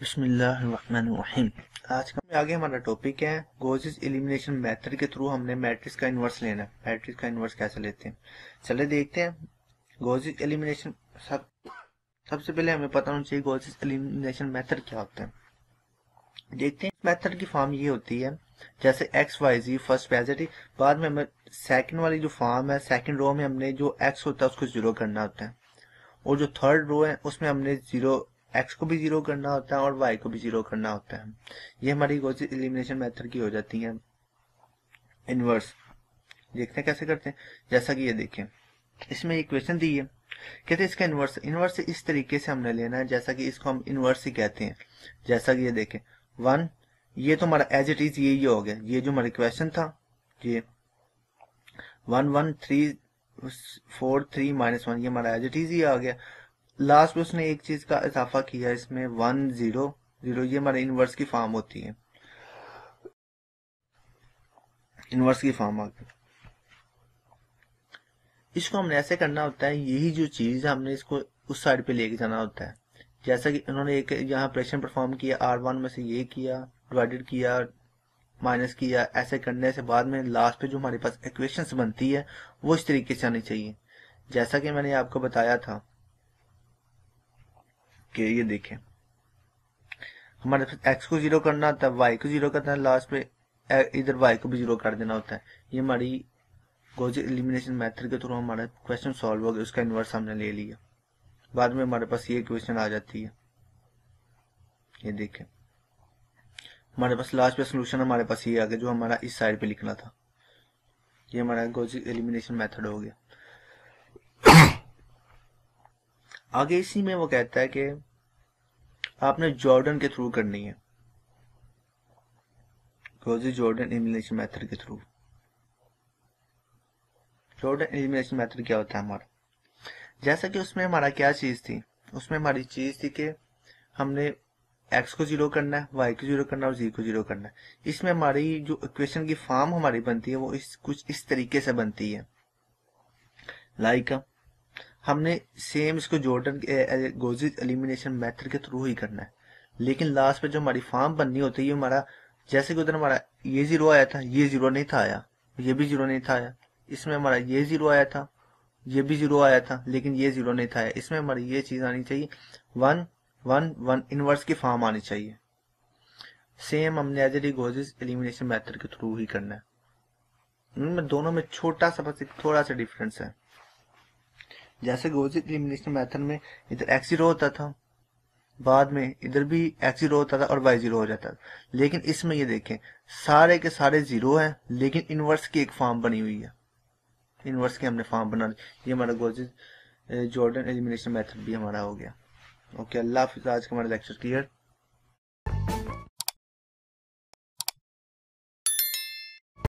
बिस्मिल्लाहिर्रहमानिर्रहीम आज का आगे हमारा टॉपिक है गोजेस एलिमिनेशन मेथड के थ्रू हमने मैट्रिक्स का इन्वर्स लेना है मैट्रिक्स का इन्वर्स कैसे लेते हैं चले देखते हैं गोजेस एलिमिनेशन सब सबसे पहले हमें पता होना चाहिए गोजेस एलिमिनेशन मेथड क्या होता है देखते हैं मेथड की फॉर्म ये होती है जैसे X Y Z first positive बाद में हमें सेकेंड वाली जो फॉर्म है सेकेंड रो में हमने जो एक्स होता है उसको जीरो करना होता है और जो थर्ड रो है उसमें हमने जीरो एक्स को भी जीरो करना होता है और वाई को भी जीरो करना होता है ये हमारी कोशिश इलिमिनेशन मेथड की हो जाती है इनवर्स देखते हैं कैसे करते हैं जैसा कि ये देखें इसमें एक क्वेश्चन दी है कहते हैं इसका इनवर्स इनवर्स इस तरीके से हमने लेना है जैसा कि इसको हम इनवर्स ही कहते हैं जैसा कि ये देखें वन ये तो हमारा एज इट इज ये ये हो गया ये जो हमारा क्वेश्चन था ये one one three four three minus one ये हमारा एज इट इज ये आ गया लास्ट में उसने एक चीज का इजाफा किया इसमें वन जीरो जीरो ये हमारे इनवर्स की फॉर्म होती है इनवर्स की फॉर्म आ गई इसको हमने ऐसे करना होता है यही जो चीज हमने इसको उस साइड पे लेके जाना होता है जैसा कि उन्होंने एक यहाँ प्रेशन परफॉर्म किया आर वन में से ये किया डिवाइडेड किया माइनस किया ऐसे करने से बाद में लास्ट पे जो हमारे पास इक्वेशंस बनती है वो इस तरीके से आनी चाहिए जैसा कि मैंने आपको बताया था के ये देखें हमारे पास एक्स को जीरो करना होता है वाई को जीरो करना है लास्ट में इधर वाई को भी जीरो कर देना होता है ये हमारी गॉजी एलिमिनेशन मेथड के थ्रू हमारा क्वेश्चन सॉल्व हो गया उसका इन्वर्स हमने ले लिया बाद में हमारे पास ये क्वेश्चन आ जाती है ये देखें हमारे पास लास्ट पे सोल्यूशन हमारे पास ये आ गया जो हमारा इस साइड पे लिखना था ये हमारा गोजिक एलिमिनेशन मेथड हो गया आगे इसी में वो कहता है कि आपने जॉर्डन के थ्रू करनी है जॉर्डन इमिनेशन मेथड के थ्रू जॉर्डन इमिनेशन मेथड क्या होता है हमारा जैसा कि उसमें हमारा क्या चीज़ थी उसमें हमारी चीज़ थी कि हमने एक्स को जीरो करना है वाई को जीरो करना है और जी को जीरो करना है इसमें हमारी जो इक्वेशन की फॉर्म हमारी बनती है वो इस कुछ इस तरीके से बनती है लाइक like, हमने सेम इसको जॉर्डन गोजिज एलिमिनेशन मेथड के थ्रू ही करना है लेकिन लास्ट पे जो हमारी फॉर्म बननी होती है ये हमारा जैसे कि उधर हमारा ये जीरो आया था ये जीरो नहीं था आया ये भी जीरो नहीं था आया इसमें हमारा ये जीरो आया था ये भी जीरो आया था लेकिन ये जीरो नहीं था आया इसमें हमारी ये चीज आनी चाहिए वन वन वन इनवर्स की फॉर्म आनी चाहिए सेम हमने एज एडी गोजेज एलिमिनेशन मैथड के थ्रू ही करना है दोनों में छोटा सा बस एक थोड़ा सा डिफरेंस है जैसे गोजी इलिमिनेशन मेथड में इधर एक्स जीरो होता था बाद में इधर भी एक्स जीरो होता था और वाई जीरो हो जाता था लेकिन इसमें ये देखें सारे के सारे जीरो हैं लेकिन इनवर्स की एक फॉर्म बनी हुई है इनवर्स के हमने फॉर्म बना ये हमारा गोजिज जॉर्डन एलिमिनेशन मेथड भी हमारा हो गया ओके अल्लाह हाफिज आज का हमारा लेक्चर क्लियर